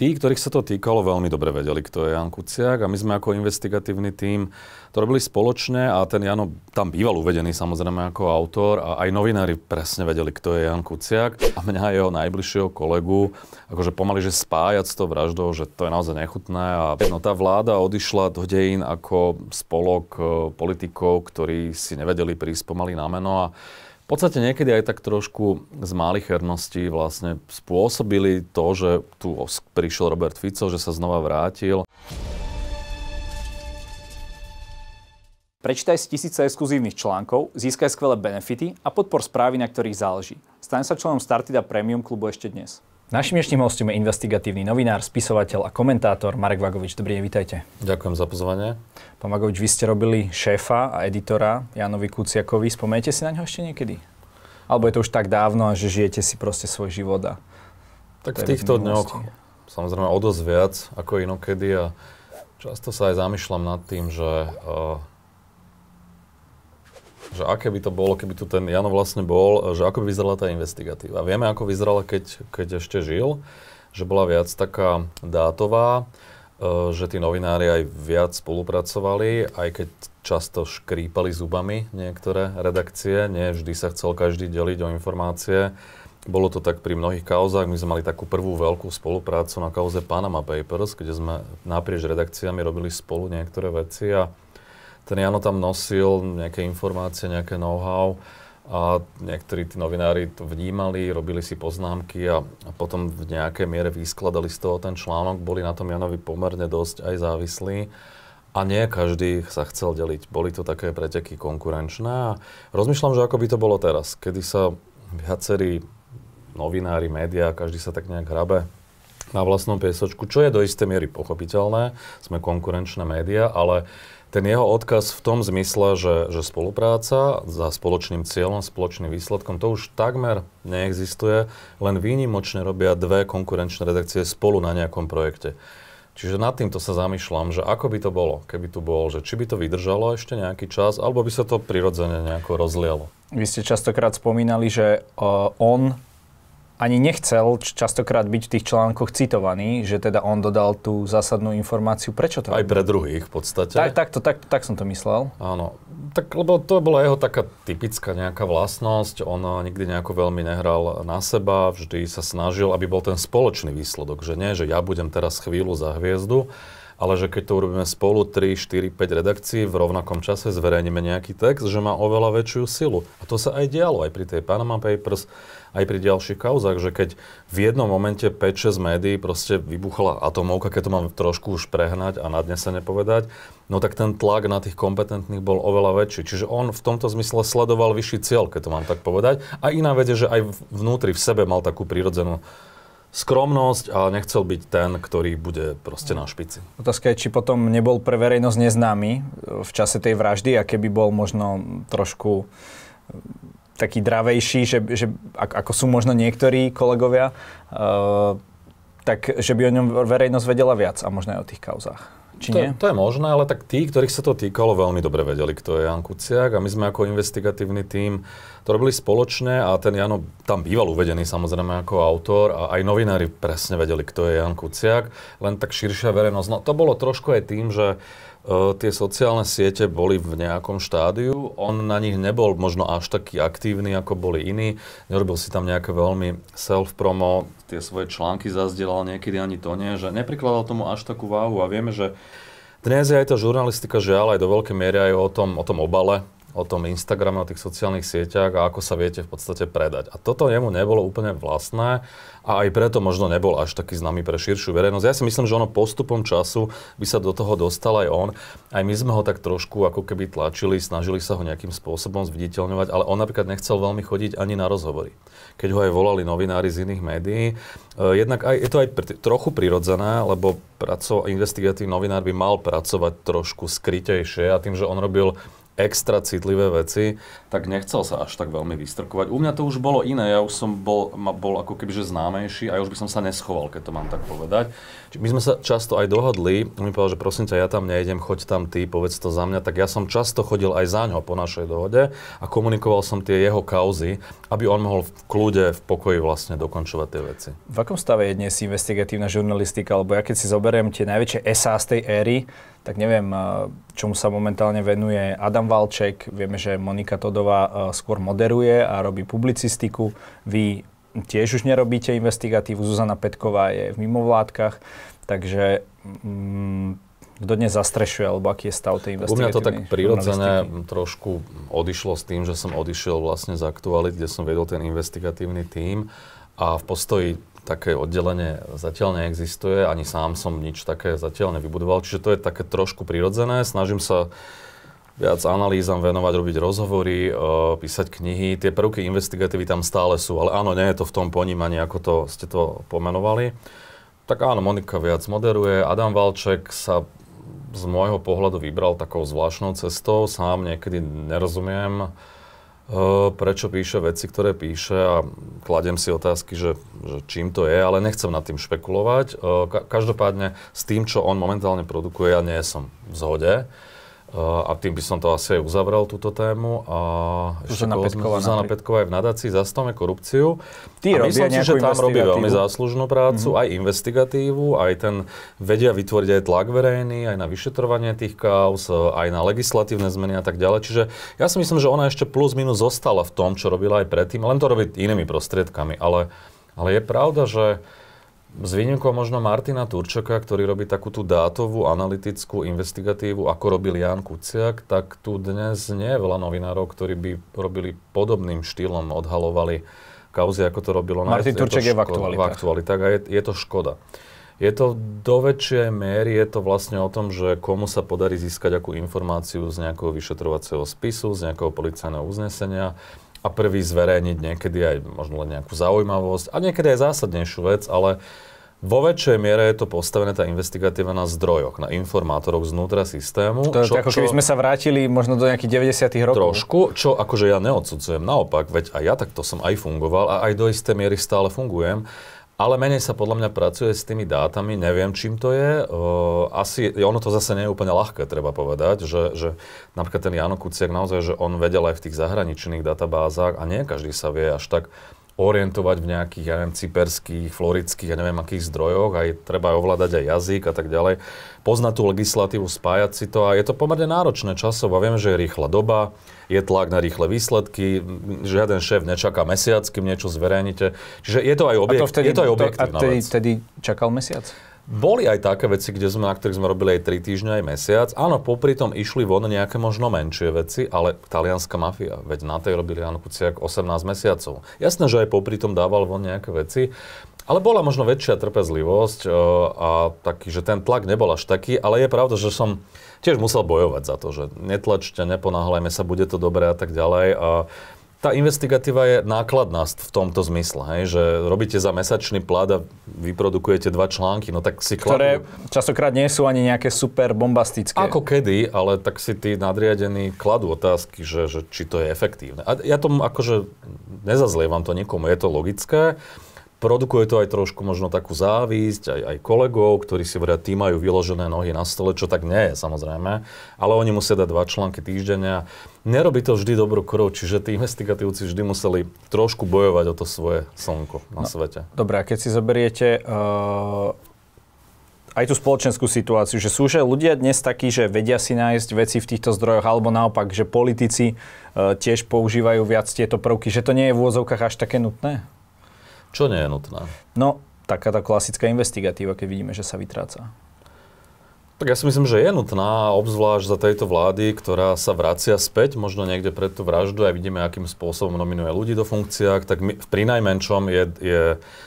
tí, ktorých sa to týkalo, veľmi dobre vedeli, kto je Jan Kuciak a my sme ako investigatívny tím to robili spoločne a ten Jano tam býval uvedený samozrejme ako autor a aj novinári presne vedeli, kto je Jan Kuciak a mňa jeho najbližšieho kolegu akože pomaly, že spájať s tou vraždou, že to je naozaj nechutné a no, tá vláda odišla do dejín ako spolok eh, politikov, ktorí si nevedeli prísť pomaly na meno a v podstate niekedy aj tak trošku z malých herností vlastne spôsobili to, že tu prišiel Robert Fico, že sa znova vrátil. Prečítaj si tisíce exkluzívnych článkov, získaj skvelé benefity a podpor správy, na ktorých záleží. Staň sa členom Startida Premium klubu ešte dnes. Našim dnešným hostom je investigatívny novinár, spisovateľ a komentátor Marek Vagovič. Dobrý deň, vítajte. Ďakujem za pozvanie. Pán Vagovič, vy ste robili šéfa a editora Janovi Kuciakovi. Spomeniete si na ňo ešte niekedy? Alebo je to už tak dávno, že žijete si proste svoj život? A tak v týchto dňoch samozrejme o dosť viac ako inokedy a často sa aj zamýšľam nad tým, že uh, že aké by to bolo, keby tu ten Jano vlastne bol, že ako by vyzerala tá investigatíva. Vieme, ako vyzerala, keď, keď ešte žil, že bola viac taká dátová, e, že tí novinári aj viac spolupracovali, aj keď často škrípali zubami niektoré redakcie, nie vždy sa chcel každý deliť o informácie. Bolo to tak pri mnohých kauzách. My sme mali takú prvú veľkú spoluprácu na kauze Panama Papers, kde sme naprieč redakciami robili spolu niektoré veci a ten Jano tam nosil nejaké informácie, nejaké know-how a niektorí tí novinári to vnímali, robili si poznámky a, a potom v nejakej miere vyskladali z toho ten článok, boli na tom Janovi pomerne dosť aj závislí. A nie každý sa chcel deliť. Boli to také preteky konkurenčné a rozmýšľam, že ako by to bolo teraz, kedy sa viacerí novinári, médiá, každý sa tak nejak hrabe na vlastnom piesočku, čo je do istej miery pochopiteľné, sme konkurenčné médiá, ale ten jeho odkaz v tom zmysle, že, že spolupráca za spoločným cieľom, spoločným výsledkom, to už takmer neexistuje. Len výnimočne robia dve konkurenčné redakcie spolu na nejakom projekte. Čiže nad týmto sa zamýšľam, že ako by to bolo, keby tu bol, že či by to vydržalo ešte nejaký čas, alebo by sa to prirodzene nejako rozlialo. Vy ste častokrát spomínali, že uh, on ani nechcel častokrát byť v tých článkoch citovaný, že teda on dodal tú zásadnú informáciu. Prečo to? Aj pre druhých v podstate. Tak, tak, to, tak, tak som to myslel. Áno. Tak, lebo to bola jeho taká typická nejaká vlastnosť. On eh, nikdy nejako veľmi nehral na seba, vždy sa snažil, aby bol ten spoločný výsledok. Že nie, že ja budem teraz chvíľu za hviezdu, ale že keď to urobíme spolu 3, 4, 5 redakcií, v rovnakom čase zverejníme nejaký text, že má oveľa väčšiu silu. A to sa aj dialo, aj pri tej Panama Papers, aj pri ďalších kauzach, že keď v jednom momente 5-6 médií proste vybuchla atomovka, keď to mám trošku už prehnať a nadnesene povedať, no tak ten tlak na tých kompetentných bol oveľa väčší. Čiže on v tomto zmysle sledoval vyšší cieľ, keď to mám tak povedať. A iná vede, že aj vnútri v sebe mal takú prírodzenú skromnosť a nechcel byť ten, ktorý bude proste na špici. Otázka je, či potom nebol pre verejnosť neznámy e, v čase tej vraždy a keby bol možno trošku e, taký dravejší, že, že ako sú možno niektorí kolegovia, uh, tak že by o ňom verejnosť vedela viac a možno aj o tých kauzách. Či to, nie? to je možné, ale tak tí, ktorých sa to týkalo, veľmi dobre vedeli, kto je Jan Kuciak a my sme ako investigatívny tím to robili spoločne a ten Jano tam býval uvedený samozrejme ako autor a aj novinári presne vedeli, kto je Jan Kuciak, len tak širšia verejnosť. No to bolo trošku aj tým, že uh, tie sociálne siete boli v nejakom štádiu, on na nich nebol možno až taký aktívny, ako boli iní, nerobil si tam nejaké veľmi self-promo, tie svoje články zazdielal, niekedy ani to nie, že neprikladal tomu až takú váhu a vieme, že dnes je aj tá žurnalistika žiaľ aj do veľkej miery aj o tom, o tom obale, o tom Instagrame, o tých sociálnych sieťach a ako sa viete v podstate predať. A toto jemu nebolo úplne vlastné a aj preto možno nebol až taký známy pre širšiu verejnosť. Ja si myslím, že ono postupom času by sa do toho dostal aj on. Aj my sme ho tak trošku ako keby tlačili, snažili sa ho nejakým spôsobom zviditeľňovať, ale on napríklad nechcel veľmi chodiť ani na rozhovory. Keď ho aj volali novinári z iných médií. E, jednak aj, je to aj trochu prirodzené, lebo praco, investigatívny novinár by mal pracovať trošku skrytejšie a tým, že on robil extra citlivé veci, tak nechcel sa až tak veľmi vystrkovať. U mňa to už bolo iné, ja už som bol, bol ako keby že známejší a ja už by som sa neschoval, keď to mám tak povedať. My sme sa často aj dohodli, on mi povedal, že prosím ťa, ja tam nejdem, choď tam ty, povedz to za mňa, tak ja som často chodil aj za ňo po našej dohode a komunikoval som tie jeho kauzy, aby on mohol v kľude, v pokoji vlastne dokončovať tie veci. V akom stave je dnes investigatívna žurnalistika? alebo ja keď si zoberiem tie najväčšie SA z tej éry, tak neviem, eh, čomu sa momentálne venuje Adam Valček, vieme, že Monika Todová eh, skôr moderuje a robí publicistiku, vy tiež už nerobíte investigatívu, Zuzana Petková je v mimovládkach, takže mm, kto dnes zastrešuje, alebo aký je stav tej investigatívy? U mňa to tak prirodzene, trošku odišlo s tým, že som odišiel vlastne z aktuality, kde som vedol ten investigatívny tím a v postoji také oddelenie zatiaľ neexistuje, ani sám som nič také zatiaľ nevybudoval, čiže to je také trošku prirodzené. Snažím sa viac analýzam venovať, robiť rozhovory, uh, písať knihy. Tie prvky investigatívy tam stále sú, ale áno, nie je to v tom ponímaní, ako to ste to pomenovali. Tak áno, Monika viac moderuje. Adam Valček sa z môjho pohľadu vybral takou zvláštnou cestou. Sám niekedy nerozumiem, prečo píše veci, ktoré píše a kladem si otázky, že, že čím to je, ale nechcem nad tým špekulovať. Každopádne s tým, čo on momentálne produkuje, ja nie som v zhode a tým by som to asi aj uzavrel, túto tému. A Zuzana Petková, Zuzana Petková je v nadácii Zastavme korupciu. Ty a myslím si, že tam robí veľmi záslužnú prácu, mm-hmm. aj investigatívu, aj ten vedia vytvoriť aj tlak verejný, aj na vyšetrovanie tých kaos, aj na legislatívne zmeny a tak ďalej. Čiže ja si myslím, že ona ešte plus minus zostala v tom, čo robila aj predtým, len to robí inými prostriedkami. Ale, ale je pravda, že uh, s výnimkou možno Martina Turčaka, ktorý robí takú tú dátovú, analytickú investigatívu, ako robil Ján Kuciak, tak tu dnes nie je veľa novinárov, ktorí by robili podobným štýlom, odhalovali kauzy, ako to robilo. Martin Turček je, je v aktualitách. V a je, je to škoda. Je to do väčšej miery, je to vlastne o tom, že komu sa podarí získať akú informáciu z nejakého vyšetrovacieho spisu, z nejakého policajného uznesenia, a prvý zverejniť niekedy aj možno len nejakú zaujímavosť a niekedy aj zásadnejšiu vec, ale vo väčšej miere je to postavené tá investigatíva na zdrojoch, na informátoroch znútra systému. To čo, ako keby sme sa vrátili možno do nejakých 90 rokov. Trošku, čo akože ja neodsudzujem. Naopak, veď aj ja takto som aj fungoval a aj do isté miery stále fungujem. Ale menej sa podľa mňa pracuje s tými dátami, neviem čím to je. Asi, ono to zase nie je úplne ľahké, treba povedať, že, že napríklad ten Jano Kuciak naozaj, že on vedel aj v tých zahraničných databázach a nie každý sa vie až tak orientovať v nejakých, ja neviem, cyperských, florických, ja neviem akých zdrojoch, aj treba ovládať aj jazyk a tak ďalej. Poznať tú legislatívu, spájať si to a je to pomerne náročné a Viem, že je rýchla doba, je tlak na rýchle výsledky, žiaden šéf nečaká mesiac, kým niečo zverejníte. Čiže je to aj, objekt, a to vtedy, je to aj to, A vtedy, vec. vtedy čakal mesiac? Boli aj také veci, kde sme, na ktorých sme robili aj 3 týždňa, aj mesiac. Áno, popri tom išli von nejaké možno menšie veci, ale talianská mafia, veď na tej robili Jan Kuciak 18 mesiacov. Jasné, že aj popri tom dával von nejaké veci, ale bola možno väčšia trpezlivosť e, a taký, že ten tlak nebol až taký, ale je pravda, že som tiež musel bojovať za to, že netlačte, neponáhľajme sa, bude to dobré a tak ďalej. A tá investigatíva je nákladná v tomto zmysle, hej? že robíte za mesačný plat a vyprodukujete dva články, no tak si Ktoré častokrát nie sú ani nejaké super bombastické. Ako kedy, ale tak si tí nadriadení kladú otázky, že, že či to je efektívne. A ja tomu akože nezazlievam to nikomu, je to logické, produkuje to aj trošku možno takú závisť, aj, aj kolegov, ktorí si vedia, tí majú vyložené nohy na stole, čo tak nie je samozrejme, ale oni musia dať dva články týždenia. nerobí to vždy dobrú krv, čiže tí investigatívci vždy museli trošku bojovať o to svoje slnko na no, svete. Dobre, a keď si zoberiete uh aj tú spoločenskú situáciu, že sú že ľudia dnes takí, že vedia si nájsť veci v týchto zdrojoch, alebo naopak, že politici e, tiež používajú viac tieto prvky, že to nie je v úvozovkách až také nutné? Čo nie je nutné? No, taká tá klasická investigatíva, keď vidíme, že sa vytráca. Tak ja si myslím, že je nutná, obzvlášť za tejto vlády, ktorá sa vracia späť, možno niekde pred tú vraždu a vidíme, akým spôsobom nominuje ľudí do funkciách, tak my, pri najmenšom je, je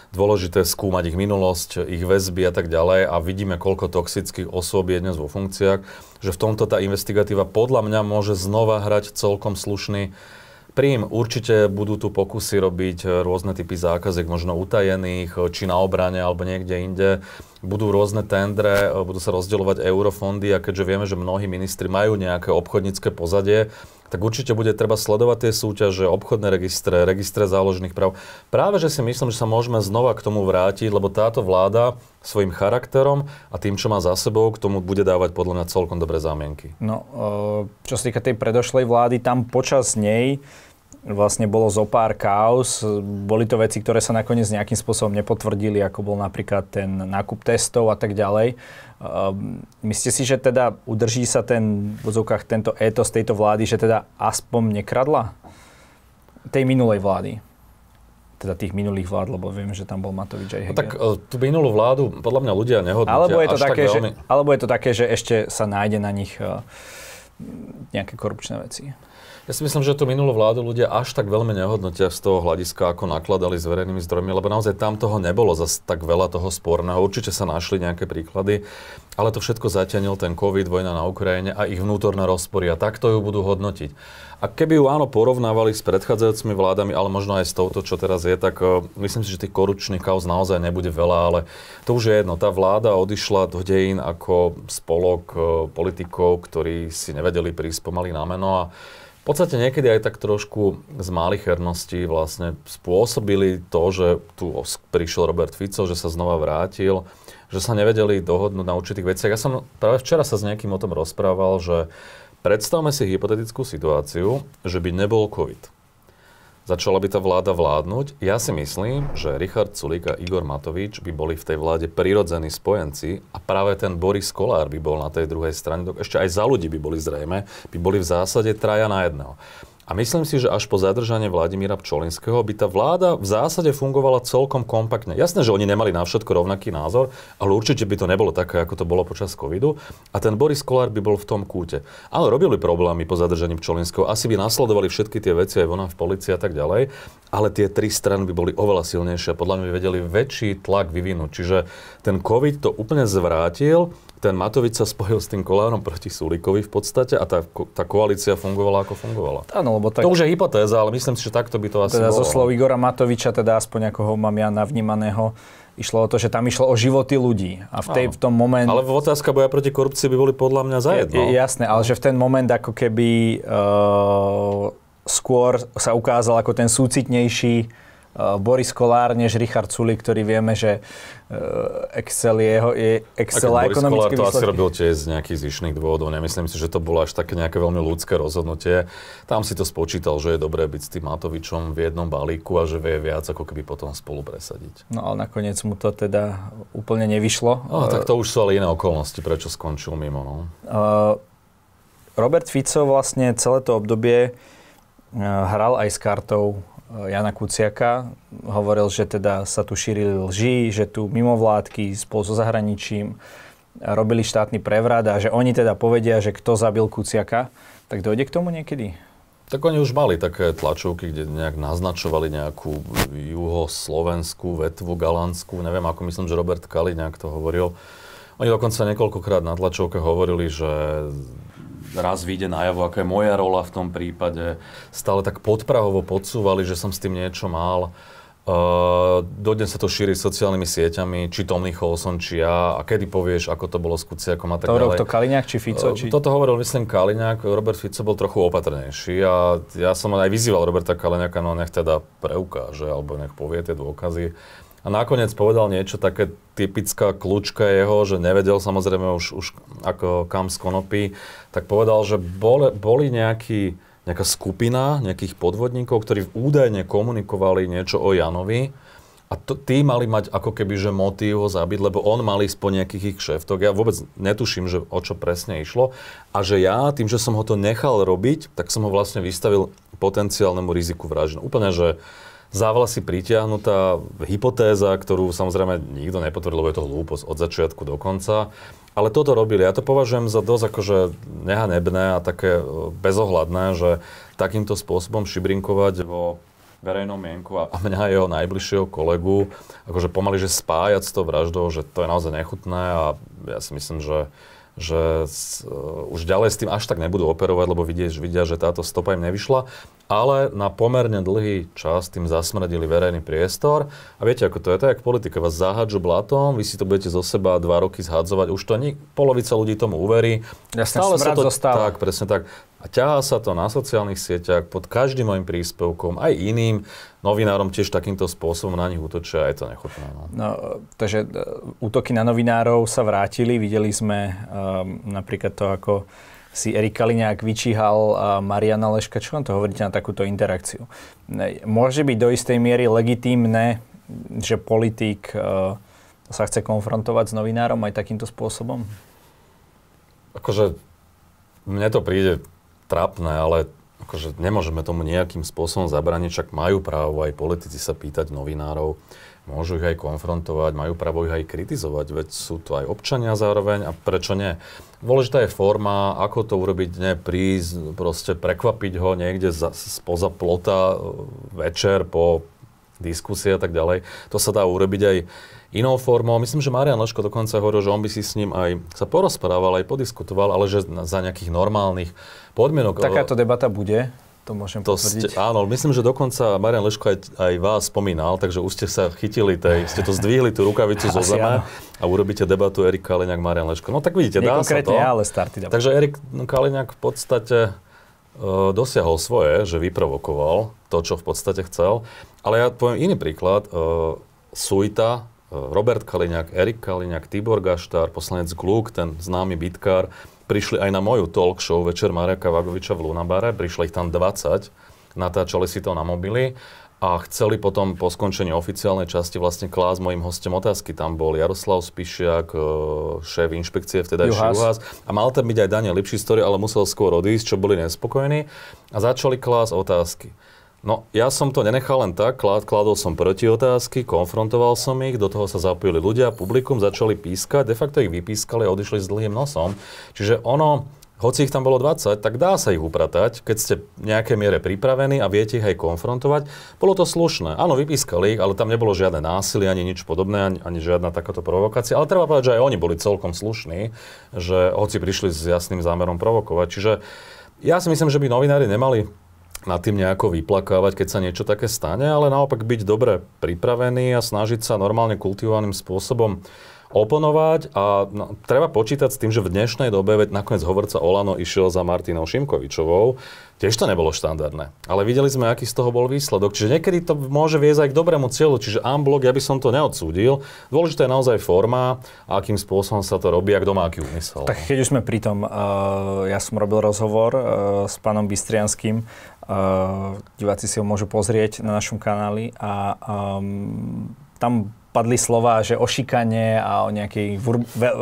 dôležité skúmať ich minulosť, ich väzby a tak ďalej a vidíme, koľko toxických osôb je dnes vo funkciách, že v tomto tá investigatíva podľa mňa môže znova hrať celkom slušný Príjm, určite budú tu pokusy robiť e, rôzne typy zákaziek, možno utajených, e, či na obrane, alebo niekde inde. Budú rôzne tendre, e, budú sa rozdielovať eurofondy a keďže vieme, že mnohí ministri majú nejaké obchodnícke pozadie, tak určite bude treba sledovať tie súťaže, obchodné registre, registre záložných práv. Práve, že si myslím, že sa môžeme znova k tomu vrátiť, lebo táto vláda svojim charakterom a tým, čo má za sebou, k tomu bude dávať podľa mňa celkom dobré zámienky. No, e, čo sa týka tej predošlej vlády, tam počas nej vlastne bolo zo pár kaos. Boli to veci, ktoré sa nakoniec nejakým spôsobom nepotvrdili, ako bol napríklad ten nákup testov a tak ďalej. Ehm, myslíte si, že teda udrží sa ten, v vozovkách tento étos tejto vlády, že teda aspoň nekradla? Tej minulej vlády teda tých minulých vlád, lebo viem, že tam bol Matovič aj Hegel. No tak e, tú minulú vládu podľa mňa ľudia nehodnotia alebo je to také, tak veľmi... že, Alebo je to také, že ešte sa nájde na nich e, nejaké korupčné veci. Ja si myslím, že tú minulú vládu ľudia až tak veľmi nehodnotia z toho hľadiska, ako nakladali s verejnými zdrojmi, lebo naozaj tam toho nebolo zas tak veľa toho sporného. Určite sa našli nejaké príklady, ale to všetko zatienil ten COVID, vojna na Ukrajine a ich vnútorné rozpory a takto ju budú hodnotiť. A keby ju áno porovnávali s predchádzajúcimi vládami, ale možno aj s touto, čo teraz je, tak e, myslím si, že tých korupčných kauz naozaj nebude veľa, ale to už je jedno. Tá vláda odišla do dejín ako spolok e, politikov, ktorí si nevedeli prísť pomaly na meno a v podstate niekedy aj tak trošku z herností vlastne spôsobili to, že tu prišiel Robert Fico, že sa znova vrátil, že sa nevedeli dohodnúť na určitých veciach. Ja som práve včera sa s niekým o tom rozprával, že predstavme si hypotetickú situáciu, že by nebol COVID začala by tá vláda vládnuť. Ja si myslím, že Richard Sulík a Igor Matovič by boli v tej vláde prirodzení spojenci a práve ten Boris Kolár by bol na tej druhej strane, ešte aj za ľudí by boli zrejme, by boli v zásade traja na jedného. A myslím si, že až po zadržanie Vladimíra Pčolinského by tá vláda v zásade fungovala celkom kompaktne. Jasné, že oni nemali na všetko rovnaký názor, ale určite by to nebolo také, ako to bolo počas covidu. A ten Boris Kolár by bol v tom kúte. Ale robili problémy po zadržaní Pčolinského. Asi by nasledovali všetky tie veci aj vonám v policii a tak ďalej. Ale tie tri strany by boli oveľa silnejšie. Podľa mňa by vedeli väčší tlak vyvinúť. Čiže ten covid to úplne zvrátil ten Matovič sa spojil s tým Kolárom proti Sulikovi v podstate a tá, tá koalícia fungovala ako fungovala. Áno, lebo tak... To už je hypotéza, ale myslím si, že takto by to asi teda bolo. zo slov Igora Matoviča, teda aspoň ako ho mám ja navnímaného, Išlo o to, že tam išlo o životy ľudí. A v, tej, v tom moment... Ale otázka boja proti korupcii by boli podľa mňa zajedno. Je, jasné, ale že v ten moment ako keby uh, skôr sa ukázal ako ten súcitnejší Eh, Boris Kolár než Richard Sulik, ktorý vieme, že eh, Excel je jeho je Excel a ekonomické Boris Kolár to asi robil tiež z nejakých zišných dôvodov. Nemyslím si, že to bolo až také nejaké veľmi ľudské rozhodnutie. Tam si to spočítal, že je dobré byť s tým Matovičom v jednom balíku a že vie viac ako keby potom spolu presadiť. No ale nakoniec mu to teda úplne nevyšlo. No, tak to už sú ale iné okolnosti, prečo skončil mimo. No. Eh, Robert Fico vlastne celé to obdobie hral aj s kartou Jana Kuciaka. Hovoril, že teda sa tu šírili lži, že tu mimovládky spolu so zahraničím robili štátny prevrat a že oni teda povedia, že kto zabil Kuciaka. Tak dojde k tomu niekedy? Tak oni už mali také tlačovky, kde nejak naznačovali nejakú juhoslovenskú vetvu, galánsku, neviem ako, myslím, že Robert Kali nejak to hovoril. Oni dokonca niekoľkokrát na tlačovke hovorili, že raz vyjde najavo, aká je moja rola v tom prípade, stále tak podprahovo podsúvali, že som s tým niečo mal. Uh, eh, dodnes sa to šíri sociálnymi sieťami, či Tom Lichol som, či ja, a kedy povieš, ako to bolo s Kuciakom a tak to ďalej. To Kaliňák či Fico? Eh, či... Uh, toto hovoril, myslím, Kaliňák, Robert Fico bol trochu opatrnejší a ja som aj vyzýval Roberta Kaliňáka, no nech teda preukáže, alebo nech povie tie dôkazy. A nakoniec povedal niečo také typická kľúčka jeho, že nevedel samozrejme už, už ako kam z konopy, tak povedal, že boli, boli nejaký, nejaká skupina nejakých podvodníkov, ktorí údajne komunikovali niečo o Janovi a to, tí mali mať ako keby, že motív ho zabiť, lebo on mal ísť po nejakých ich šéftok. Ja vôbec netuším, že o čo presne išlo. A že ja, tým, že som ho to nechal robiť, tak som ho vlastne vystavil potenciálnemu riziku vraždy. Úplne, že vlasy pritiahnutá hypotéza, ktorú samozrejme nikto nepotvrdil, lebo je to hlúposť od začiatku do konca. Ale toto robili. Ja to považujem za dosť akože nehanebné a také e, bezohľadné, že takýmto spôsobom šibrinkovať vo verejnom mienku a mňa a jeho najbližšieho kolegu, akože pomaly, že spájať s tou vraždou, že to je naozaj nechutné a ja si myslím, že že s, uh, už ďalej s tým až tak nebudú operovať, lebo vidia, vidia, že táto stopa im nevyšla, ale na pomerne dlhý čas tým zasmrdili verejný priestor. A viete, ako to je, to je politika, vás zahadžu blatom, vy si to budete zo seba dva roky zhadzovať, už to nik- polovica ľudí tomu uverí. Ja Stále sa to, zostáva. Tak, presne tak. A ťahá sa to na sociálnych sieťach, pod každým mojim príspevkom, aj iným novinárom tiež takýmto spôsobom na nich útočia a je to nechutné. No. No, takže e, útoky na novinárov sa vrátili. Videli sme um, napríklad to, ako si Erik Kaliňák vyčíhal e, Mariana Leška. Čo vám to hovoríte na takúto interakciu? Môže byť do istej miery legitímne, že politik sa chce konfrontovať s novinárom aj takýmto spôsobom? Akože mne to príde trápne, ale akože nemôžeme tomu nejakým spôsobom zabrániť, však majú právo aj politici sa pýtať novinárov, môžu ich aj konfrontovať, majú právo ich aj kritizovať, veď sú to aj občania zároveň a prečo nie. Dôležitá je forma, ako to urobiť, ne prísť, proste prekvapiť ho niekde za, spoza plota e, večer po diskusie a tak ďalej. To sa dá urobiť aj inou formou. Myslím, že Marian Leško dokonca hovoril, že on by si s ním aj sa porozprával, aj podiskutoval, ale že za nejakých normálnych podmienok. E, Takáto debata bude. To môžem to potvrdiť. Ste, áno, myslím, že dokonca Marian Leško aj, aj vás spomínal, takže už ste sa chytili tej, ste to zdvihli tú rukavicu zo zeme áno. a urobíte debatu Erik Kaliňák Marian Leško. No tak vidíte, dá sa to. ale starty Takže Erik no, Kaliňák v podstate e, dosiahol svoje, že vyprovokoval to, čo v podstate chcel. Ale ja poviem iný príklad. E, Sujta Robert Kaliňák, Erik Kaliňák, Tibor Gaštár, poslanec Gluk, ten známy bitkár, prišli aj na moju talk show Večer Mareka Vagoviča v Lunabare, prišli ich tam 20, natáčali si to na mobily a chceli potom po skončení oficiálnej časti vlastne klásť mojim hostom otázky. Tam bol Jaroslav Spišiak, e, šéf inšpekcie vtedy Juhás. A mal tam byť aj Daniel Lipšistory, story, ale musel skôr odísť, čo boli nespokojní. A začali klásť otázky. No, ja som to nenechal len tak, kladol som proti otázky, konfrontoval som ich, do toho sa zapojili ľudia, publikum, začali pískať, de facto ich vypískali a odišli s dlhým nosom. Čiže ono, hoci ich tam bolo 20, tak dá sa ich upratať, keď ste v nejakej miere pripravení a viete ich aj konfrontovať. Bolo to slušné. Áno, vypískali ich, ale tam nebolo žiadne násilie, ani nič podobné, ani, ani žiadna takáto provokácia. Ale treba povedať, že aj oni boli celkom slušní, že hoci prišli s jasným zámerom provokovať. Čiže ja si myslím, že by novinári nemali nad tým nejako vyplakávať, keď sa niečo také stane, ale naopak byť dobre pripravený a snažiť sa normálne kultivovaným spôsobom oponovať a no, treba počítať s tým, že v dnešnej dobe, veď nakoniec hovorca Olano išiel za Martinou Šimkovičovou, tiež to nebolo štandardné. Ale videli sme, aký z toho bol výsledok. Čiže niekedy to môže viesť aj k dobrému cieľu, čiže unblock, ja by som to neodsúdil. Dôležitá je naozaj forma, akým spôsobom sa to robí a kto má aký úmysel. Tak no. keď už sme pri tom, uh, ja som robil rozhovor uh, s pánom Bystrianským, Uh, diváci si ho môžu pozrieť na našom kanáli a um, tam padli slova, že o šikane a o nejakých ver, ver, eh,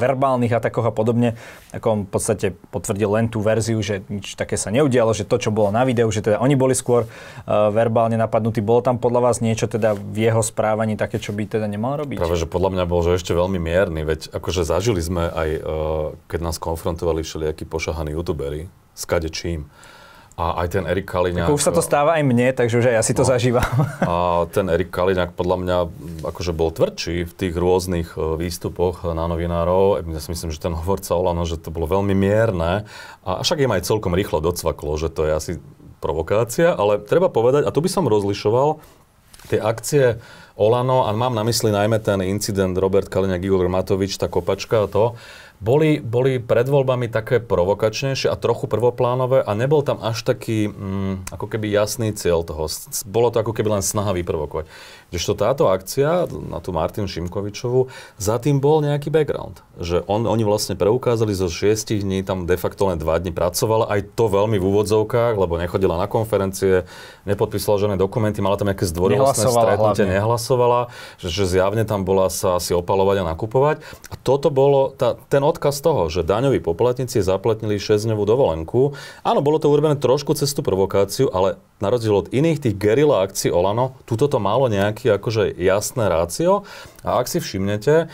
verbálnych atakoch a podobne, ako on v podstate potvrdil len tú verziu, že nič také sa neudialo, že to, čo bolo na videu, že teda oni boli skôr uh, verbálne napadnutí. Bolo tam podľa vás niečo teda v jeho správaní také, čo by teda nemal robiť? Práve, že podľa mňa bol, že ešte veľmi mierny, veď akože zažili sme aj, uh, keď nás konfrontovali všelijakí pošahaní youtuberi, s čím a aj ten Erik Kaliňák... už sa to eh, stáva aj mne, takže už aj ja si to no, zažívam. A ten Erik Kaliňák podľa mňa mm, akože bol tvrdší v tých rôznych eh, výstupoch na novinárov. Ja si myslím, že ten hovorca Olano, že to bolo veľmi mierne. A však im aj celkom rýchlo docvaklo, že to je asi provokácia. Ale treba povedať, a tu by som rozlišoval, tie akcie Olano, a mám na mysli najmä ten incident Robert Kaliňák, Igor Matovič, tá kopačka a to, boli, boli pred voľbami také provokačnejšie a trochu prvoplánové a nebol tam až taký mm, ako keby jasný cieľ toho. Bolo to ako keby len snaha vyprovokovať. Kdežto táto akcia na tú Martin Šimkovičovu, za tým bol nejaký background. Že on, oni vlastne preukázali zo šiestich dní, tam de facto len dva dní pracovala, aj to veľmi v úvodzovkách, lebo nechodila na konferencie, nepodpísala žiadne dokumenty, mala tam nejaké zdvorilostné stretnutie, hlavne. nehlasovala, že, že zjavne tam bola sa asi opalovať a nakupovať. A toto bolo, tá, ten odkaz toho, že daňoví poplatníci zaplatnili 6-dňovú dovolenku. Áno, bolo to urobené trošku cez tú provokáciu, ale na rozdiel od iných tých gerila akcií Olano, tuto to malo nejaké akože jasné rácio. A ak si všimnete,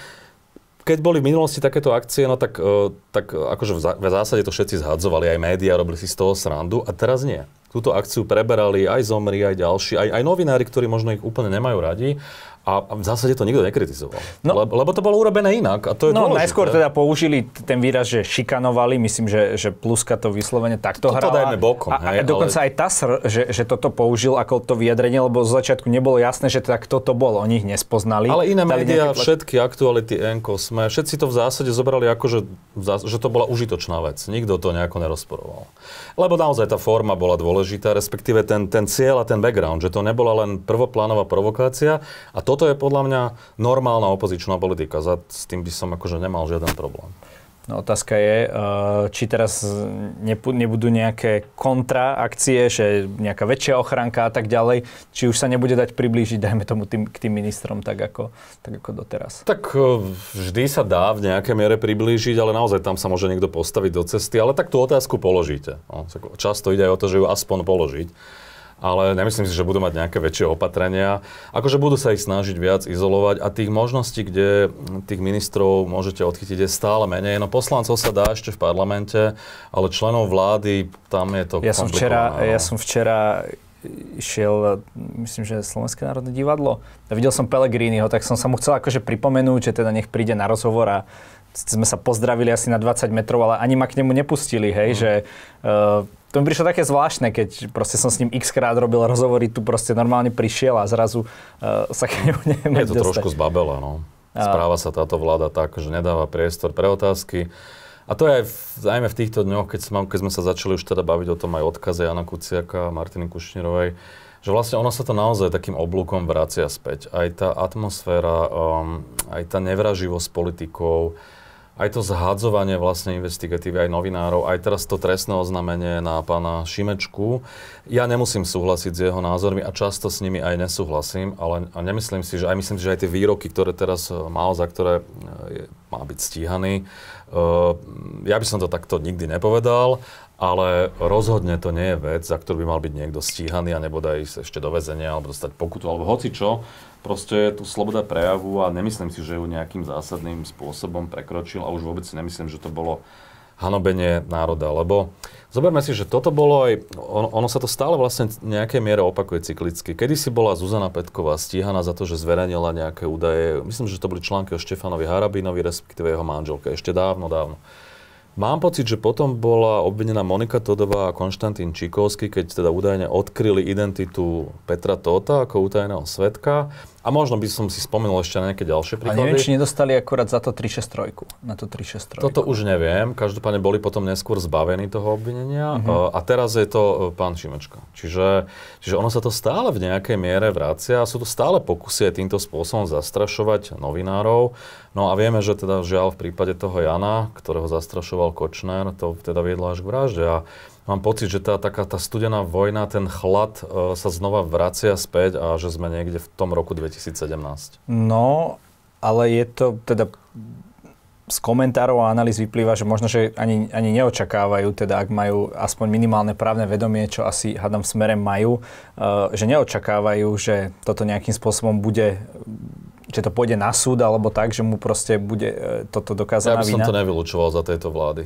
keď boli v minulosti takéto akcie, no tak, e, tak akože v zásade to všetci zhadzovali, aj médiá robili si z toho srandu a teraz nie túto akciu preberali aj zomri, aj ďalší, aj, aj novinári, ktorí možno ich úplne nemajú radi. A v zásade to nikto nekritizoval. No, lebo, lebo to bolo urobené inak a to je No dôležité. najskôr teda použili ten výraz, že šikanovali, myslím, že, že Pluska to vyslovene takto hrá. hrala. dajme bokom. A, hej, a dokonca ale... aj TASR, že, že toto použil ako to vyjadrenie, lebo z začiatku nebolo jasné, že tak toto bolo, oni ich nespoznali. Ale iné médiá, nejaké... všetky aktuality, Enko, sme, všetci to v zásade zobrali ako, že, že to bola užitočná vec. Nikto to nejako nerozporoval. Lebo naozaj tá forma bola dôležitá dôležitá, respektíve ten, ten cieľ a ten background, že to nebola len prvoplánová provokácia a toto je podľa mňa normálna opozičná politika. Za, s tým by som akože nemal žiaden problém. No otázka je, eh, či teraz nebudú nejaké kontraakcie, že nejaká väčšia ochranka a tak ďalej, či už sa nebude dať priblížiť, dajme tomu, tým, k tým ministrom tak ako, tak ako doteraz. Tak eh, vždy sa dá v nejaké miere priblížiť, ale naozaj tam sa môže niekto postaviť do cesty, ale tak tú otázku položíte. No, často ide aj o to, že ju aspoň položiť ale nemyslím si, že budú mať nejaké väčšie opatrenia. Akože budú sa ich snažiť viac izolovať a tých možností, kde tých ministrov môžete odchytiť, je stále menej. No poslancov sa dá ešte v parlamente, ale členov vlády, tam je to ja som včera, Ja som včera išiel, myslím, že Slovenské národné divadlo. A videl som Pelegriniho, tak som sa mu chcel akože pripomenúť, že teda nech príde na rozhovor a sme sa pozdravili asi na 20 metrov, ale ani ma k nemu nepustili, hej, mm. že uh, to mi prišlo také zvláštne, keď proste som s ním x krát robil rozhovory, tu proste normálne prišiel a zrazu uh, sa k nemu neviem Je to dostať. trošku zbabela, no. Správa sa táto vláda tak, že nedáva priestor pre otázky. A to je aj v, najmä v týchto dňoch, keď, sme, keď sme sa začali už teda baviť o tom aj odkaze Jana Kuciaka a Martiny Kušnírovej, že vlastne ono sa to naozaj takým oblúkom vracia späť. Aj tá atmosféra, um, aj tá nevraživosť politikov, aj to zhadzovanie vlastne investigatívy, aj novinárov, aj teraz to trestné oznámenie na pána Šimečku. Ja nemusím súhlasiť s jeho názormi a často s nimi aj nesúhlasím, ale a nemyslím si, že aj myslím si, že aj tie výroky, ktoré teraz e, mal, za ktoré e, je, má byť stíhaný, uh, ja by som to takto nikdy nepovedal, ale rozhodne to nie je vec, za ktorú by mal byť niekto stíhaný a nebodaj ísť ešte do väzenia alebo dostať pokutu alebo hoci čo. Proste je tu sloboda prejavu a nemyslím si, že ju nejakým zásadným spôsobom prekročil a už vôbec si nemyslím, že to bolo hanobenie národa, lebo zoberme si, že toto bolo aj, on, ono sa to stále vlastne nejaké nejakej miere opakuje cyklicky. Kedy si bola Zuzana Petková stíhaná za to, že zverejnila nejaké údaje, myslím, že to boli články o Štefanovi Harabinovi, respektíve jeho manželke, ešte dávno, dávno. Mám pocit, že potom bola obvinená Monika Todová a Konštantín Čikovský, keď teda údajne odkryli identitu Petra Tota ako útajného svetka. A možno by som si spomenul ešte na nejaké ďalšie príklady. A neviem, či nedostali akurát za to 363, na to 363. Toto už neviem, každopádne boli potom neskôr zbavení toho obvinenia uh-huh. a teraz je to e, pán Šimečka. Čiže, čiže ono sa to stále v nejakej miere vracia a sú to stále pokusy týmto spôsobom zastrašovať novinárov. No a vieme, že teda žiaľ v prípade toho Jana, ktorého zastrašoval Kočner, to teda viedlo až k vražde. A Mám pocit, že tá taká tá studená vojna, ten chlad e, sa znova vracia späť a že sme niekde v tom roku 2017. No, ale je to teda z komentárov a analýz vyplýva, že možno, že ani, ani neočakávajú, teda ak majú aspoň minimálne právne vedomie, čo asi hadom smere majú, e, že neočakávajú, že toto nejakým spôsobom bude že to pôjde na súd alebo tak, že mu proste bude e, toto dokázaná vina. Ja by som vina. to nevylučoval za tejto vlády.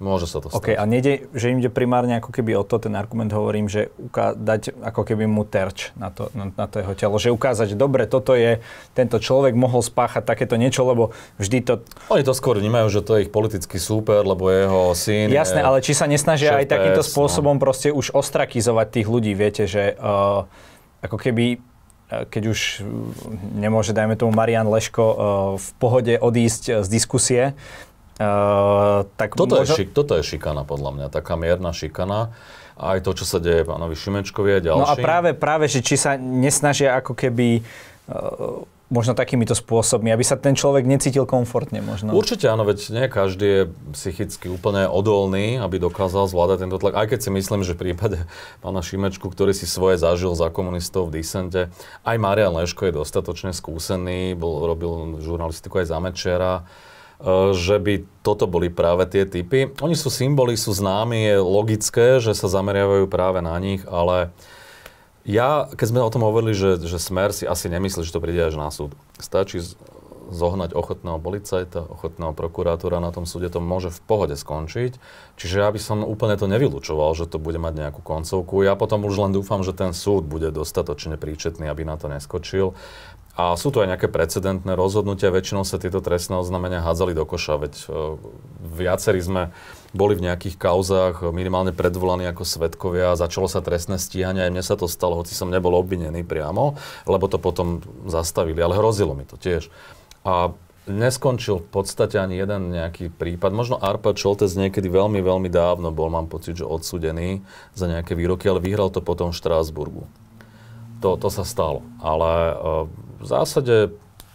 Môže sa to stať. Okay, a nejde, že im ide primárne ako keby o to, ten argument hovorím, že uká- dať ako keby mu terč na to, na, na to jeho telo. Že ukázať, že dobre, toto je, tento človek mohol spáchať takéto niečo, lebo vždy to... Oni to skôr vnímajú, že to je ich politický súper, lebo jeho syn Jasné, je ale či sa nesnažia aj takýmto no. spôsobom no. proste už ostrakizovať tých ľudí, viete, že uh, ako keby eh, keď už eh, nemôže, dajme tomu, Marian Leško v pohode odísť z diskusie, Eh, tak toto, možno... je, toto je šikana podľa mňa, taká mierna šikana. Aj to, čo sa deje pánovi Šimečkovi a ďalším. No a práve, práve že či sa nesnažia ako keby eh, možno takýmito spôsobmi, aby sa ten človek necítil komfortne možno. Určite áno, veď nie každý je psychicky úplne odolný, aby dokázal zvládať tento tlak. Aj keď si myslím, že v prípade pána Šimečku, ktorý si svoje zažil za komunistov v disente, aj Marian Leško je dostatočne skúsený, bol, robil žurnalistiku aj za Mečera, Eh, že by toto boli práve tie typy. Oni sú symboly, sú známi, je logické, že sa zameriavajú práve na nich, ale ja, keď sme o tom hovorili, že, že smer si asi nemyslí, že to príde až na súd. Stačí zohnať ochotného policajta, ochotného prokurátora na tom súde, to môže v pohode skončiť. Čiže ja by som úplne to nevylučoval, že to bude mať nejakú koncovku. Ja potom už len dúfam, že ten súd bude dostatočne príčetný, aby na to neskočil a sú tu aj nejaké precedentné rozhodnutia, väčšinou sa tieto trestné oznámenia hádzali do koša, veď e, viacerí sme boli v nejakých kauzách minimálne predvolaní ako svetkovia, začalo sa trestné stíhanie, aj mne sa to stalo, hoci som nebol obvinený priamo, lebo to potom zastavili, ale hrozilo mi to tiež. A neskončil v podstate ani jeden nejaký prípad. Možno Arpa Čoltes niekedy veľmi, veľmi dávno bol, mám pocit, že odsudený za nejaké výroky, ale vyhral to potom v Štrásburgu. To, to sa stalo. Ale uh, v zásade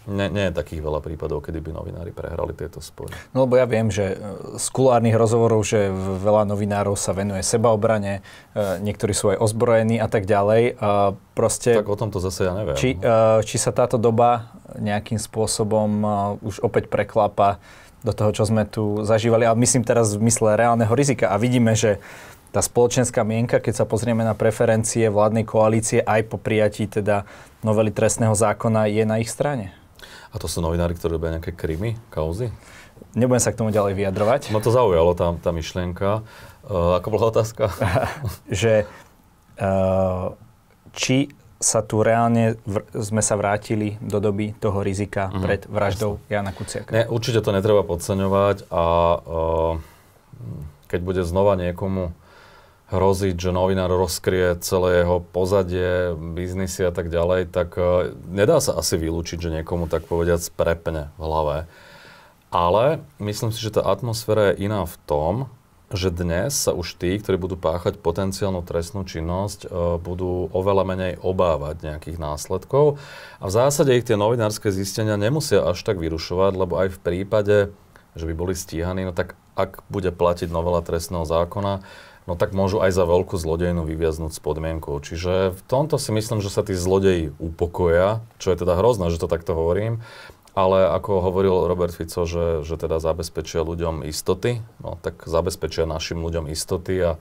nie, nie je takých veľa prípadov, kedy by novinári prehrali tieto spory. No lebo ja viem, že e, z kulárnych rozhovorov, že veľa novinárov sa venuje sebaobrane, e, niektorí sú aj ozbrojení a tak ďalej. Proste, tak o tomto zase ja neviem. Či, e, či sa táto doba nejakým spôsobom už opäť preklapa do toho, čo sme tu zažívali, A myslím teraz v mysle reálneho rizika a vidíme, že tá spoločenská mienka, keď sa pozrieme na preferencie vládnej koalície aj po prijatí teda novely trestného zákona, je na ich strane. A to sú novinári, ktorí robia nejaké krymy, kauzy? Nebudem sa k tomu ďalej vyjadrovať. Ma no to zaujalo, tá, tá myšlienka. Uh, eh, ako bola otázka? že uh, či sa tu reálne vr- sme sa vrátili do doby toho rizika mm-hmm. pred vraždou Jasne. Jana Kuciaka. Ne, určite to netreba podceňovať a uh, keď bude znova niekomu hroziť, že novinár rozkrie celé jeho pozadie, biznisy a tak ďalej, tak e, nedá sa asi vylúčiť, že niekomu tak povediať prepne v hlave. Ale myslím si, že tá atmosféra je iná v tom, že dnes sa už tí, ktorí budú páchať potenciálnu trestnú činnosť, e, budú oveľa menej obávať nejakých následkov. A v zásade ich tie novinárske zistenia nemusia až tak vyrušovať, lebo aj v prípade, že by boli stíhaní, no tak ak bude platiť novela trestného zákona, no tak môžu aj za veľkú zlodejnú vyviaznúť s podmienkou. Čiže v tomto si myslím, že sa tí zlodeji upokoja, čo je teda hrozné, že to takto hovorím, ale ako hovoril Robert Fico, že, že teda zabezpečia ľuďom istoty, no tak zabezpečia našim ľuďom istoty a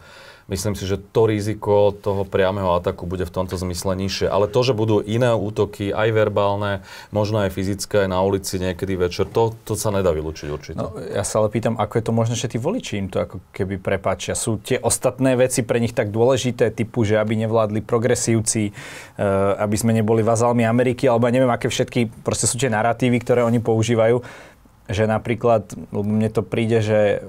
Myslím si, že to riziko toho priameho ataku bude v tomto zmysle nižšie. Ale to, že budú iné útoky, aj verbálne, možno aj fyzické, aj na ulici niekedy večer, to, to sa nedá vylúčiť určite. No, ja sa ale pýtam, ako je to možné, že tí voliči im to ako keby prepáčia. Sú tie ostatné veci pre nich tak dôležité, typu, že aby nevládli progresívci, e, aby sme neboli vazalmi Ameriky, alebo neviem, aké všetky, proste sú tie narratívy, ktoré oni používajú že napríklad, lebo mne to príde, že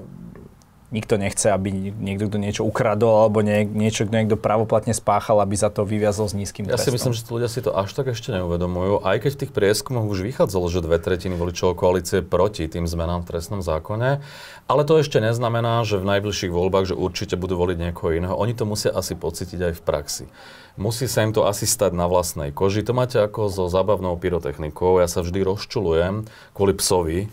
nikto nechce, aby niekto, kto niečo ukradol alebo nie, niečo, kto niekto pravoplatne spáchal, aby za to vyviazol s nízkym trestom. Ja si myslím, že ľudia si to až tak ešte neuvedomujú, aj keď v tých prieskumoch už vychádzalo, že dve tretiny voličov koalície proti tým zmenám v trestnom zákone, ale to ešte neznamená, že v najbližších voľbách, že určite budú voliť niekoho iného. Oni to musia asi pocítiť aj v praxi. Musí sa im to asi stať na vlastnej koži. To máte ako so zábavnou pyrotechnikou. Ja sa vždy rozčulujem kvôli psovi,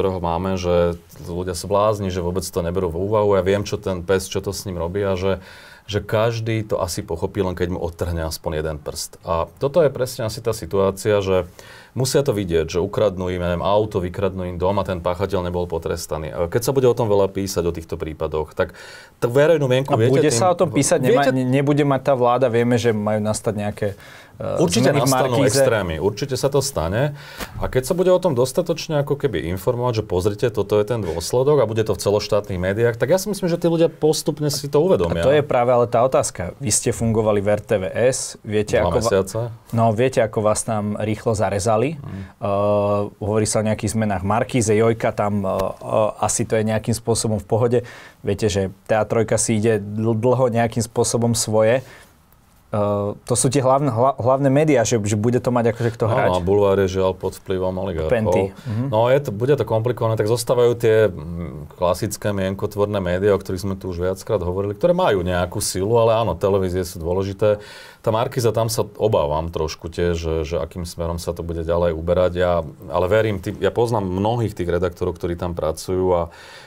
ktorého máme, že ľudia sú blázni, že vôbec to neberú v úvahu. Ja viem, čo ten pes, čo to s ním robí a že, že každý to asi pochopí, len keď mu odtrhne aspoň jeden prst. A toto je presne asi tá situácia, že musia to vidieť, že ukradnú im neviem, auto, vykradnú im dom a ten páchateľ nebol potrestaný. Keď sa bude o tom veľa písať, o týchto prípadoch, tak tú verejnú mienku... A viete, bude tým, sa o tom písať, viete, nema, nebude mať tá vláda, vieme, že majú nastať nejaké Eh, určite nastanú markíze. extrémy, určite sa to stane. A keď sa bude o tom dostatočne ako keby informovať, že pozrite, toto je ten dôsledok a bude to v celoštátnych médiách, tak ja si myslím, že tí ľudia postupne si to uvedomia. A to je práve ale tá otázka. Vy ste fungovali v RTVS, viete, Dva ako, mesiaca. no, viete ako vás tam rýchlo zarezali. Hmm. Uh, hovorí sa o nejakých zmenách Markíze, Jojka tam uh, asi to je nejakým spôsobom v pohode. Viete, že tá trojka si ide dlho nejakým spôsobom svoje. Uh, to sú tie hlavne, hla, hlavné médiá, že, že bude to mať akože kto no, hrať. Áno, bulvár je žiaľ pod vplyvom oligarchov. Mm-hmm. No je to, bude to komplikované, tak zostávajú tie mm, klasické mienkotvorné médiá, o ktorých sme tu už viackrát hovorili, ktoré majú nejakú silu, ale áno, televízie sú dôležité tá Markiza, tam sa obávam trošku tiež, že, že akým smerom sa to bude ďalej uberať. Ja, ale verím, tý, ja poznám mnohých tých redaktorov, ktorí tam pracujú a,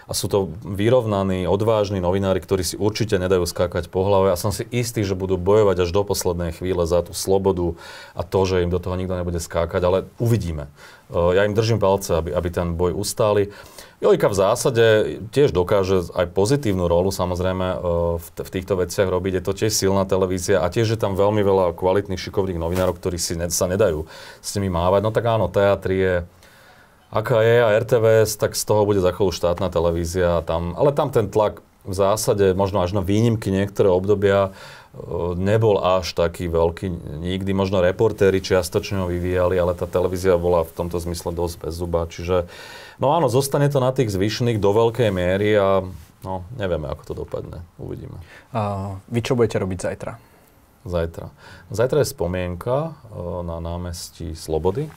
a sú to vyrovnaní, odvážni novinári, ktorí si určite nedajú skákať po hlave a som si istý, že budú bojovať až do poslednej chvíle za tú slobodu a to, že im do toho nikto nebude skákať, ale uvidíme. E, ja im držím palce, aby, aby ten boj ustáli. Jojka v zásade tiež dokáže aj pozitívnu rolu samozrejme e, v, týchto veciach robiť. Je to tiež silná televízia a tiež je tam veľmi veľa kvalitných, šikovných novinárov, ktorí si ne, sa nedajú s nimi mávať. No tak áno, teatri je aká je a RTVS, tak z toho bude za chvíľu štátna televízia. Tam, ale tam ten tlak v zásade, možno až na výnimky niektoré obdobia, e, nebol až taký veľký nikdy. Možno reportéry čiastočne ho vyvíjali, ale tá televízia bola v tomto zmysle dosť bez zuba. Čiže uh, No áno, zostane to na tých zvyšných do veľkej miery a no, nevieme, ako to dopadne. Uvidíme. A vy čo budete robiť zajtra? Zajtra. Zajtra je spomienka e, na námestí Slobody.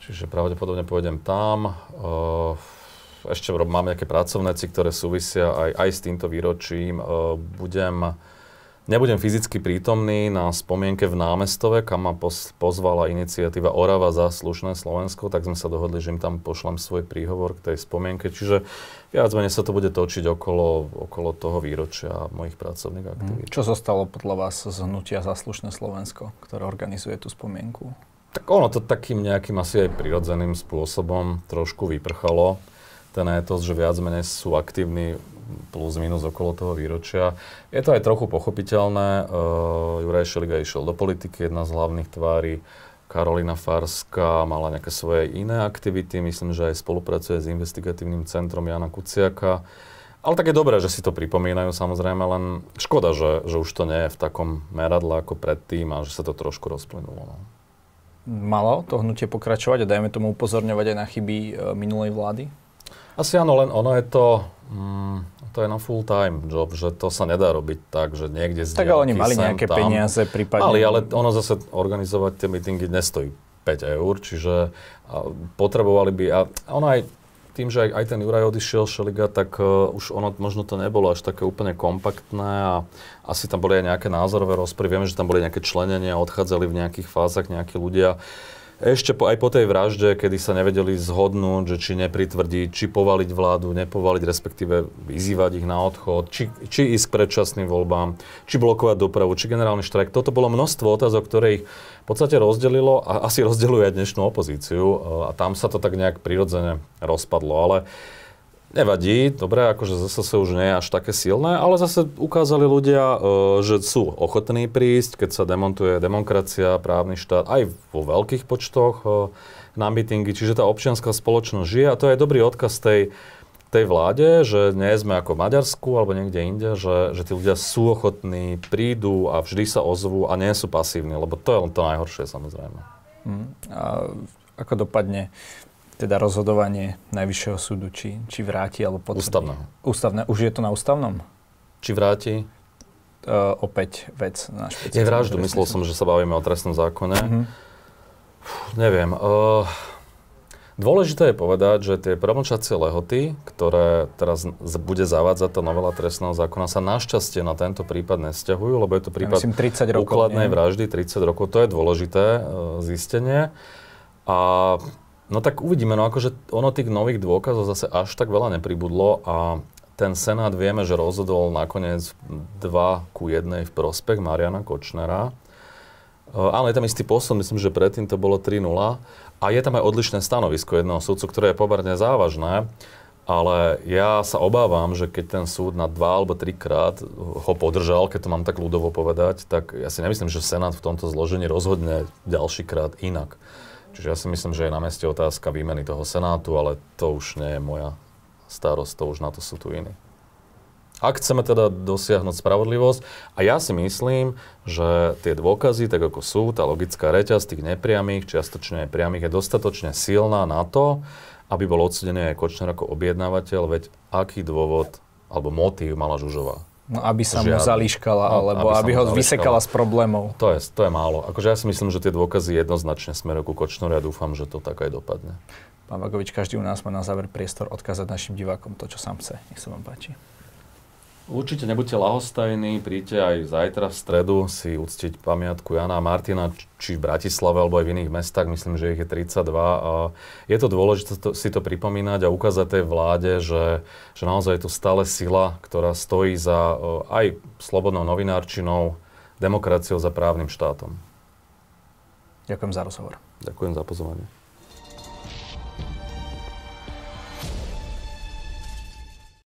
Čiže pravdepodobne pôjdem tam. E, ešte mám nejaké pracovnéci, ktoré súvisia aj, aj s týmto výročím. E, budem Nebudem fyzicky prítomný na spomienke v námestove, kam ma pozvala iniciatíva Orava za slušné Slovensko, tak sme sa dohodli, že im tam pošlem svoj príhovor k tej spomienke. Čiže viac menej sa to bude točiť okolo, okolo toho výročia mojich pracovných mhm. aktivít. Čo zostalo podľa vás z hnutia za slušné Slovensko, ktoré organizuje tú spomienku? Tak ono to takým nejakým asi aj prirodzeným spôsobom trošku vyprchalo. Ten to, že viac menej sú aktívni plus minus okolo toho výročia. Je to aj trochu pochopiteľné. Uh, Juraj Šeliga išiel do politiky, jedna z hlavných tvári. Karolina Farska mala nejaké svoje iné aktivity, myslím, že aj spolupracuje s investigatívnym centrom Jana Kuciaka. Ale tak je dobré, že si to pripomínajú samozrejme, len škoda, že, že už to nie je v takom meradle ako predtým a že sa to trošku rozplynulo. No. Malo to hnutie pokračovať a dajme tomu upozorňovať aj na chyby eh, minulej vlády? Asi áno, len ono je to... Mm, to je na full-time job, že to sa nedá robiť tak, že niekde z Tak ale oni mali nejaké tam. peniaze prípadne. Mali, ale ono zase organizovať tie meetingy nestojí 5 eur, čiže a, potrebovali by, a ono aj tým, že aj, aj ten Juraj odišiel Šeliga, tak uh, už ono možno to nebolo až také úplne kompaktné a asi tam boli aj nejaké názorové rozpory. Vieme, že tam boli nejaké členenia, odchádzali v nejakých fázach nejakí ľudia. Uh, ešte po, aj po tej vražde, kedy sa nevedeli zhodnúť, že či nepritvrdí, či povaliť vládu, nepovaliť, respektíve vyzývať ich na odchod, či, či ísť k predčasným voľbám, či blokovať dopravu, či generálny štrajk. Toto bolo množstvo otázok, ktoré ich v podstate rozdelilo a asi rozdeluje aj dnešnú opozíciu e, a tam sa to tak nejak prirodzene rozpadlo. Ale Nevadí, dobre, akože zase sa už nie je až také silné, ale zase ukázali ľudia, e, že sú ochotní prísť, keď sa demontuje demokracia, právny štát, aj vo veľkých počtoch e, na mítingy, čiže tá občianská spoločnosť žije a to je dobrý odkaz tej, tej vláde, že nie sme ako v Maďarsku alebo niekde inde, že, že tí ľudia sú ochotní, prídu a vždy sa ozvú a nie sú pasívni, lebo to je len to najhoršie samozrejme. Hmm. A ako dopadne teda rozhodovanie Najvyššieho súdu, či, či vráti alebo potvrdí. Ústavné. Ústavné. Už je to na ústavnom? Či vráti? Uh, opäť vec na špeciálnu. Je vraždu, myslel som, že sa bavíme o trestnom zákone. Uh-huh. Mhm. Uf, neviem. Uh, dôležité je povedať, že tie promlčacie lehoty, ktoré teraz bude zavádzať tá novela trestného zákona, sa našťastie na tento prípad nesťahujú, lebo je to prípad ja myslím, 30 rokov, úkladnej nie? vraždy 30 rokov. To je dôležité uh, zistenie. A No tak uvidíme, no akože ono tých nových dôkazov zase až tak veľa nepribudlo a ten Senát vieme, že rozhodol nakoniec 2 ku 1 v prospech Mariana Kočnera. áno, e, je tam istý posun, myslím, že predtým to bolo 3-0. A je tam aj odlišné stanovisko jedného súdcu, ktoré je pomerne závažné, ale ja sa obávam, že keď ten súd na dva alebo trikrát ho podržal, keď to mám tak ľudovo povedať, tak ja si nemyslím, že Senát v tomto zložení rozhodne ďalší krát inak. Čiže ja si myslím, že je na meste otázka výmeny toho Senátu, ale to už nie je moja starosť, to už na to sú tu iní. Ak chceme teda dosiahnuť spravodlivosť, a ja si myslím, že tie dôkazy, tak ako sú, tá logická reťaz tých nepriamých, čiastočne aj priamých, je dostatočne silná na to, aby bol odsudený aj Kočner ako objednávateľ, veď aký dôvod alebo motív mala Žužová. No, aby sa mu zališkala, no, alebo aby, aby ho zališkala. vysekala z problémov. To je, to je málo. Akože ja si myslím, že tie dôkazy jednoznačne smerujú ku Kočnoru a dúfam, že to tak aj dopadne. Pán Vagovič, každý u nás má na záver priestor odkázať našim divákom to, čo sám chce. Nech sa vám páči. Určite nebuďte lahostajní, príďte aj zajtra v stredu si uctiť pamiatku Jana a Martina, či v Bratislave alebo aj v iných mestách, myslím, že ich je 32. A je to dôležité to, si to pripomínať a ukázať tej vláde, že, že naozaj je tu stále sila, ktorá stojí za aj slobodnou novinárčinou, demokraciou, za právnym štátom. Ďakujem za rozhovor. Ďakujem za pozvanie.